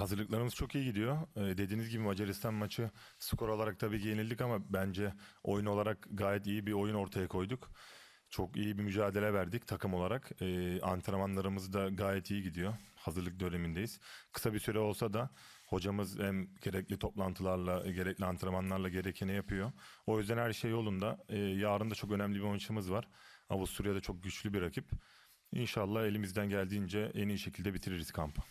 Hazırlıklarımız çok iyi gidiyor. Ee, dediğiniz gibi Macaristan maçı skor olarak tabii yenildik ama bence oyun olarak gayet iyi bir oyun ortaya koyduk. Çok iyi bir mücadele verdik takım olarak. Ee, antrenmanlarımız da gayet iyi gidiyor. Hazırlık dönemindeyiz. Kısa bir süre olsa da hocamız hem gerekli toplantılarla, gerekli antrenmanlarla gerekeni yapıyor. O yüzden her şey yolunda. Ee, yarın da çok önemli bir maçımız var. Avusturya'da çok güçlü bir rakip. İnşallah elimizden geldiğince en iyi şekilde bitiririz kampı.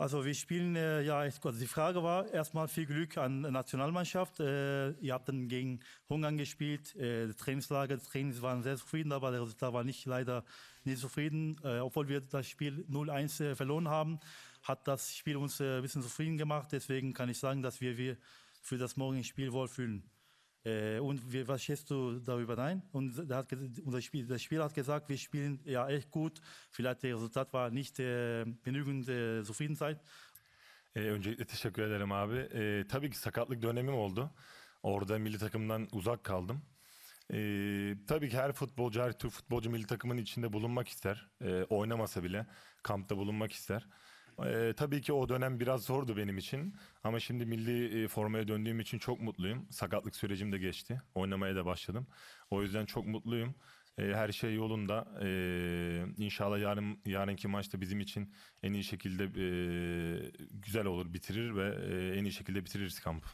Also wir spielen, äh, ja, ich, also die Frage war erstmal viel Glück an der Nationalmannschaft. Äh, ihr habt dann gegen Hungarn gespielt, äh, die Trainingslager, die Trainings waren sehr zufrieden, aber der Resultat war nicht leider nicht zufrieden. Äh, obwohl wir das Spiel 0-1 äh, verloren haben, hat das Spiel uns äh, ein bisschen zufrieden gemacht. Deswegen kann ich sagen, dass wir, wir für das morgige Spiel wohlfühlen. Äh, und wir, was schätzt du darüber ein? Und hat, unser Spiel, das Spiel hat gesagt, wir spielen ja echt gut. Vielleicht das Resultat war nicht äh, genügend äh, Zufriedenheit. Ee, öncelikle teşekkür ederim abi. Ee, tabii ki sakatlık dönemim oldu. Orada milli takımdan uzak kaldım. Ee, tabii ki her futbolcu, her tür futbolcu milli takımın içinde bulunmak ister. Ee, oynamasa bile kampta bulunmak ister. Ee, tabii ki o dönem biraz zordu benim için. Ama şimdi milli e, formaya döndüğüm için çok mutluyum. Sakatlık sürecim de geçti. Oynamaya da başladım. O yüzden çok mutluyum. E, her şey yolunda. E, inşallah yarın yarınki maçta bizim için en iyi şekilde e, güzel olur, bitirir ve e, en iyi şekilde bitiririz kampı.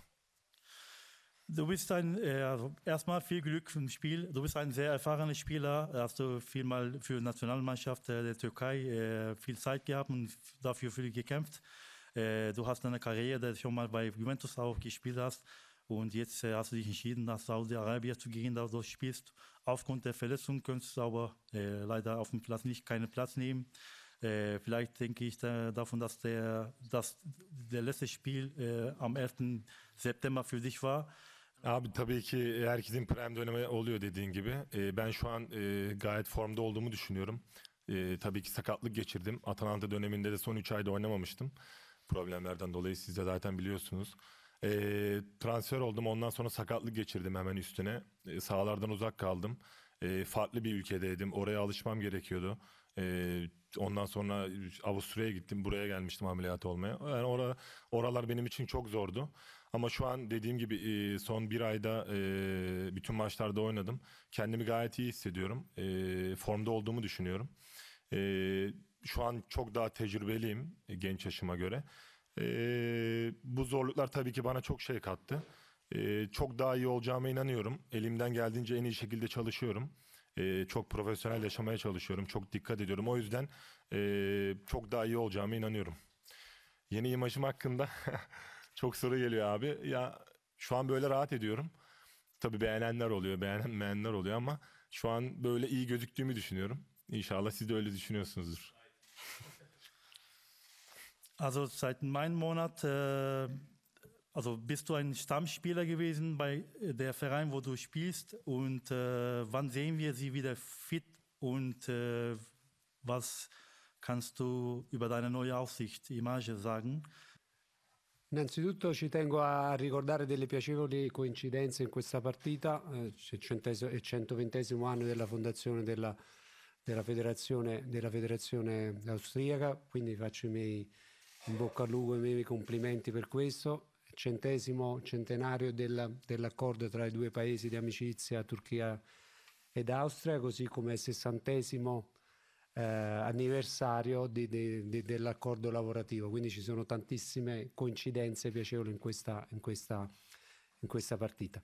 Du bist ein, äh, erstmal viel Glück im Spiel. Du bist ein sehr erfahrener Spieler. Hast du vielmal für die Nationalmannschaft äh, der Türkei äh, viel Zeit gehabt und dafür viel gekämpft. Äh, du hast eine Karriere, die du schon mal bei Juventus auch gespielt hast. Und jetzt hast du dich entschieden, nach Saudi-Arabien zu gehen, da du spielst. Aufgrund der Verletzung könntest du aber leider auf dem Platz nicht keinen Platz nehmen. vielleicht denke ich davon, dass der, dass der letzte Spiel am 11. September für dich war. Abi tabii ki herkesin prime dönemi oluyor dediğin gibi. E, ben şu an e, gayet formda olduğumu düşünüyorum. E, tabii ki sakatlık geçirdim. Atalanta döneminde de son 3 ayda oynamamıştım. Problemlerden dolayı siz de zaten biliyorsunuz. E, transfer oldum ondan sonra sakatlık geçirdim hemen üstüne. E, sahalardan uzak kaldım. E, farklı bir ülkedeydim. Oraya alışmam gerekiyordu. Ee, ondan sonra Avusturya'ya gittim. Buraya gelmiştim ameliyat olmaya. Yani ora, oralar benim için çok zordu. Ama şu an dediğim gibi son bir ayda bütün maçlarda oynadım. Kendimi gayet iyi hissediyorum. Formda olduğumu düşünüyorum. Şu an çok daha tecrübeliyim genç yaşıma göre. Bu zorluklar tabii ki bana çok şey kattı e, çok daha iyi olacağıma inanıyorum. Elimden geldiğince en iyi şekilde çalışıyorum. E, çok profesyonel yaşamaya çalışıyorum. Çok dikkat ediyorum. O yüzden e, çok daha iyi olacağıma inanıyorum. Yeni imajım hakkında çok soru geliyor abi. Ya şu an böyle rahat ediyorum. Tabii beğenenler oluyor, beğenmeyenler oluyor ama şu an böyle iyi gözüktüğümü düşünüyorum. İnşallah siz de öyle düşünüyorsunuzdur. Also seit neun Monat äh, Also bist du ein Stammspieler gewesen bei äh, der Verein, wo du spielst? Und äh, wann sehen wir sie wieder fit? Und äh, was kannst du über deine neue Aussicht, Image sagen? Innanzitutto ci tengo a ricordare delle piacevoli coincidenze in questa partita, eh, il centoventesimo anno della fondazione della, della, federazione, della, federazione, austriaca, quindi faccio i miei in bocca al lupo i miei complimenti per questo centesimo centenario del, dell'accordo tra i due paesi di amicizia Turchia ed Austria, così come il sessantesimo eh, anniversario di, di, di, dell'accordo lavorativo. Quindi ci sono tantissime coincidenze piacevoli in questa, in questa, in questa partita.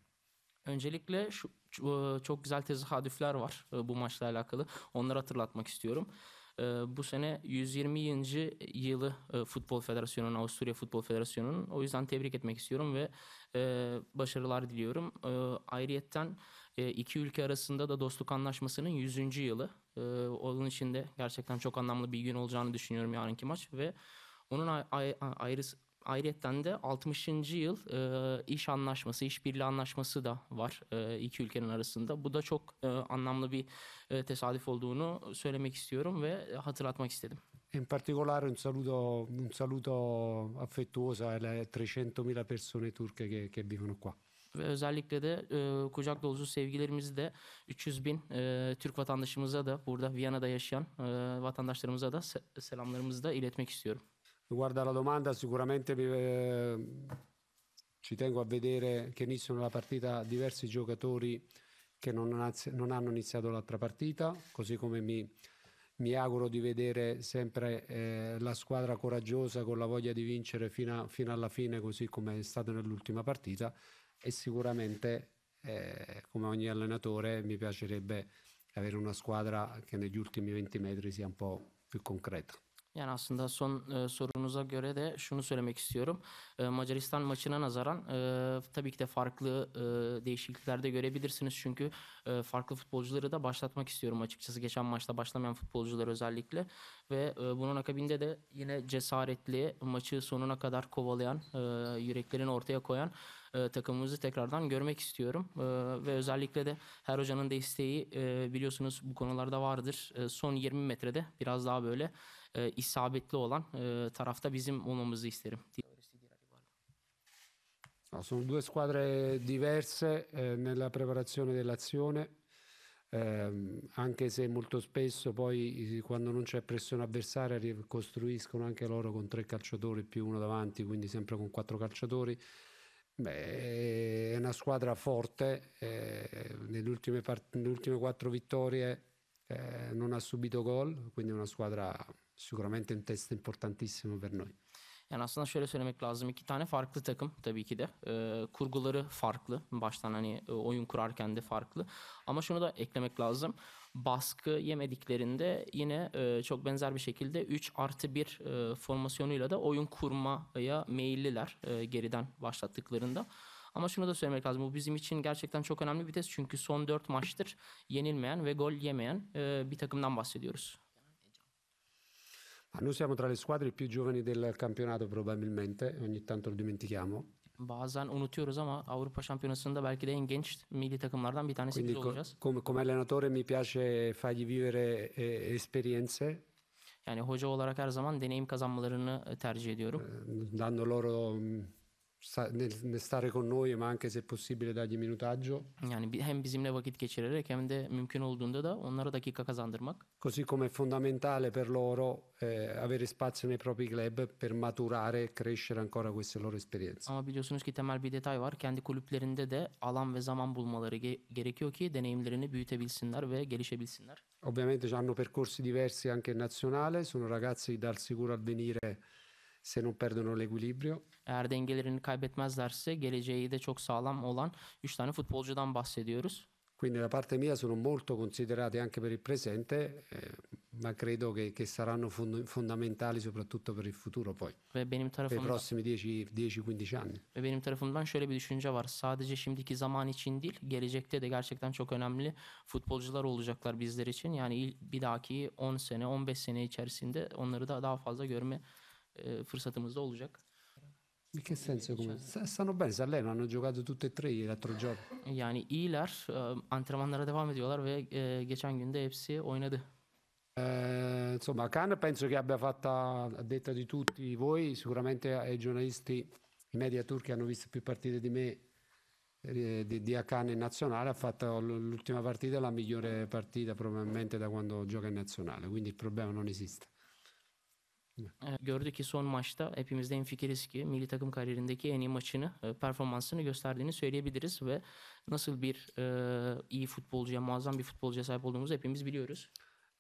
Öncelikle şu, çok güzel tezahüdüfler var bu maçla alakalı. Onları hatırlatmak istiyorum. Ee, bu sene 120. yılı e, Futbol Federasyonu'nun, Avusturya Futbol Federasyonu'nun. O yüzden tebrik etmek istiyorum ve e, başarılar diliyorum. Ee, ayrıyetten e, iki ülke arasında da dostluk anlaşmasının 100. yılı. Ee, onun için de gerçekten çok anlamlı bir gün olacağını düşünüyorum yarınki maç ve onun ayrı, Ayrıca de 60. yıl e, iş anlaşması, işbirliği anlaşması da var e, iki ülkenin arasında. Bu da çok e, anlamlı bir e, tesadüf olduğunu söylemek istiyorum ve hatırlatmak istedim. In particolare un saluto, un saluto affettuoso alle 300.000 persone turche che, che vivono qua. Ve özellikle de e, kucak dolusu sevgilerimizi de 300 bin e, Türk vatandaşımıza da burada Viyana'da yaşayan e, vatandaşlarımıza da se- selamlarımızı da iletmek istiyorum. Riguardo alla domanda, sicuramente eh, ci tengo a vedere che iniziano la partita diversi giocatori che non, non hanno iniziato l'altra partita, così come mi, mi auguro di vedere sempre eh, la squadra coraggiosa con la voglia di vincere fino, a, fino alla fine, così come è stato nell'ultima partita e sicuramente eh, come ogni allenatore mi piacerebbe avere una squadra che negli ultimi 20 metri sia un po' più concreta. Yani aslında son e, sorunuza göre de şunu söylemek istiyorum. E, Macaristan maçına nazaran e, tabii ki de farklı e, değişikliklerde görebilirsiniz. Çünkü e, farklı futbolcuları da başlatmak istiyorum açıkçası. Geçen maçta başlamayan futbolcular özellikle. Ve e, bunun akabinde de yine cesaretli, maçı sonuna kadar kovalayan, e, yüreklerini ortaya koyan e, takımımızı tekrardan görmek istiyorum. E, ve özellikle de her hocanın desteği e, biliyorsunuz bu konularda vardır. E, son 20 metrede biraz daha böyle... e, isabetli olan e, tarafta bizim olmamızı isterim. No, sono due squadre diverse eh, nella preparazione dell'azione, eh, anche se molto spesso poi quando non c'è pressione avversaria ricostruiscono anche loro con tre calciatori più uno davanti, quindi sempre con quattro calciatori. Beh, è una squadra forte, eh, nelle, ultime part- nelle ultime quattro vittorie non ha subito gol, quindi è una squadra sicuramente un test importantissimo per noi. Yani aslında şöyle söylemek lazım. iki tane farklı takım tabii ki de. E, kurguları farklı. Baştan hani e, oyun kurarken de farklı. Ama şunu da eklemek lazım. Baskı yemediklerinde yine e, çok benzer bir şekilde 3 artı 1 e, formasyonuyla da oyun kurmaya meyilliler e, geriden başlattıklarında. Ama şunu da söylemek lazım. Bu bizim için gerçekten çok önemli bir test. Çünkü son 4 maçtır yenilmeyen ve gol yemeyen e, bir takımdan bahsediyoruz. Ma ah, noi siamo tra le squadre più giovani del campionato probabilmente, ogni tanto lo dimentichiamo. Bazen unutuyoruz ama Avrupa Şampiyonası'nda belki de en genç milli takımlardan bir tanesi Quindi, olacağız. Come, come allenatore mi piace fargli vivere eh, esperienze. Yani hoca olarak her zaman deneyim kazanmalarını eh, tercih ediyorum. Eh, danno loro mm, nel, nel, stare con noi, ma anche se possibile dargli minutaggio. Yani hem bizimle vakit geçirerek hem de mümkün olduğunda da onlara dakika kazandırmak. Così come è fondamentale per loro eh, avere spazio nei propri club per maturare e crescere ancora queste loro esperienze. Ama biliyorsunuz ki temel bir detay var. Kendi kulüplerinde de alan ve zaman bulmaları ge- gerekiyor ki deneyimlerini büyütebilsinler ve gelişebilsinler. Ovviamente hanno percorsi diversi anche in nazionale, sono ragazzi dal sicuro avvenire se non perdono l'equilibrio. Eğer dengelerini kaybetmezlerse geleceği de çok sağlam olan 3 tane futbolcudan bahsediyoruz. Quindi da parte mia sono molto considerati anche per il presente, eh, ma credo che, che saranno fond- fondamentali soprattutto per il futuro poi. Ve benim tarafımdan, per i prossimi 10-15 anni. Ve benim tarafımdan şöyle bir düşünce var. Sadece şimdiki zaman için değil, gelecekte de gerçekten çok önemli futbolcular olacaklar bizler için. Yani bir dahaki 10 sene, 15 sene içerisinde onları da daha fazla görme e, fırsatımız da olacak. Bir Che senso come? Diciamo. Stanno bene, Salerno hanno giocato tutte e tre l'altro giorno. Yani iyiler, e, eh, antrenmanlara devam ediyorlar ve e, eh, geçen günde hepsi oynadı. Eh, insomma, Khan penso che abbia fatto a detta di tutti voi, sicuramente ai giornalisti, i media turchi hanno visto più partite di me eh, di, di Akan in nazionale, ha fatto l'ultima partita la migliore partita probabilmente da quando gioca in nazionale, quindi il problema non esiste. Gördü ki son maçta hepimizde en fikiriz ki milli takım kariyerindeki en iyi maçını, e, performansını gösterdiğini söyleyebiliriz ve nasıl bir e, iyi futbolcuya, muazzam bir futbolcuya sahip olduğumuzu hepimiz biliyoruz.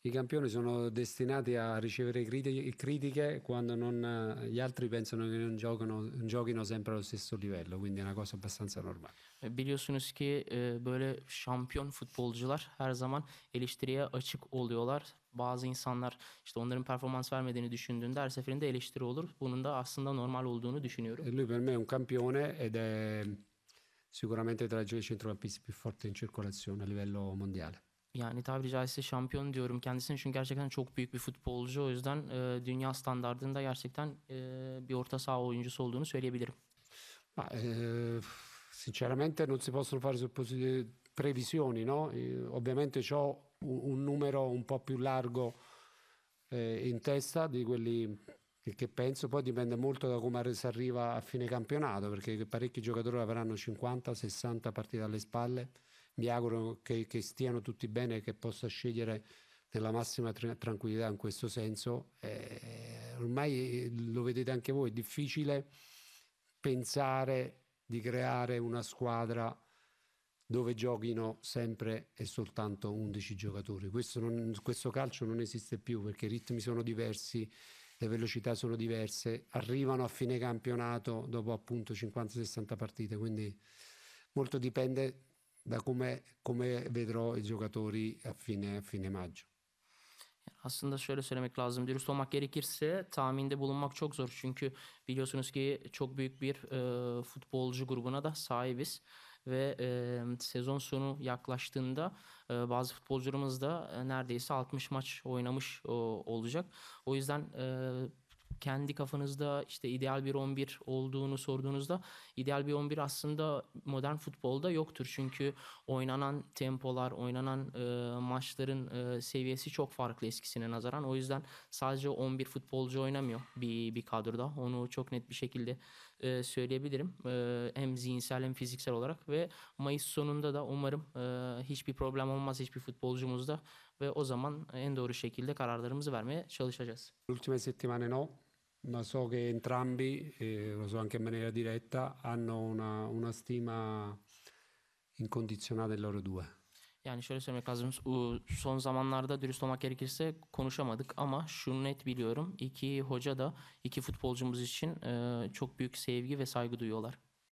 i campioni sono destinati a ricevere critiche, critiche quando non, gli altri pensano che non giocano, giochino sempre allo stesso livello. Quindi è una cosa abbastanza normale. Biliyorsunuz ki böyle şampiyon futbolcular her zaman eleştiriye açık oluyorlar. Bazı insanlar işte onların performans vermediğini düşündüğünde her seferinde eleştiri olur. Bunun da aslında normal olduğunu düşünüyorum. lui per me è un campione ed è sicuramente tra i centrocampisti più forti in circolazione a livello mondiale yani tabiri caizse şampiyon diyorum kendisine çünkü gerçekten çok büyük bir futbolcu. O yüzden e, dünya standartında gerçekten e, bir orta saha oyuncusu olduğunu söyleyebilirim. Ma, eh, sinceramente non si possono fare suppos- eh, previsioni, no? Eh, ovviamente ho un, un, numero un po' più largo eh, in testa di quelli che penso, poi dipende molto da come si arriva a fine campionato, perché parecchi giocatori avranno 50-60 partite alle spalle mi auguro che, che stiano tutti bene e che possa scegliere nella massima tra- tranquillità in questo senso. Eh, ormai lo vedete anche voi, è difficile pensare di creare una squadra dove giochino sempre e soltanto 11 giocatori. Questo, non, questo calcio non esiste più perché i ritmi sono diversi, le velocità sono diverse, arrivano a fine campionato dopo appunto 50-60 partite, quindi molto dipende da come, come vedrò i giocatori a fine, a fine maggio. Aslında şöyle söylemek lazım. Dürüst olmak gerekirse tahminde bulunmak çok zor. Çünkü biliyorsunuz ki çok büyük bir e, futbolcu grubuna da sahibiz. Ve e, sezon sonu yaklaştığında e, bazı futbolcularımız da e, neredeyse 60 maç oynamış o, olacak. O yüzden e, kendi kafanızda işte ideal bir 11 olduğunu sorduğunuzda ideal bir 11 aslında modern futbolda yoktur. Çünkü oynanan tempolar, oynanan e, maçların e, seviyesi çok farklı eskisine nazaran. O yüzden sadece 11 futbolcu oynamıyor bir bir kadroda. Onu çok net bir şekilde e, söyleyebilirim. E, hem zihinsel hem fiziksel olarak ve Mayıs sonunda da umarım e, hiçbir problem olmaz hiçbir futbolcumuzda ve o zaman en doğru şekilde kararlarımızı vermeye çalışacağız. Ultime settimane no, ma so che entrambi, eh, lo so anche in maniera diretta, hanno una, una stima incondizionata dei loro due. Yani şöyle söylemek lazım. Son zamanlarda dürüst olmak gerekirse konuşamadık ama şunu net biliyorum. İki hoca da iki futbolcumuz için e, çok büyük sevgi ve saygı duyuyorlar.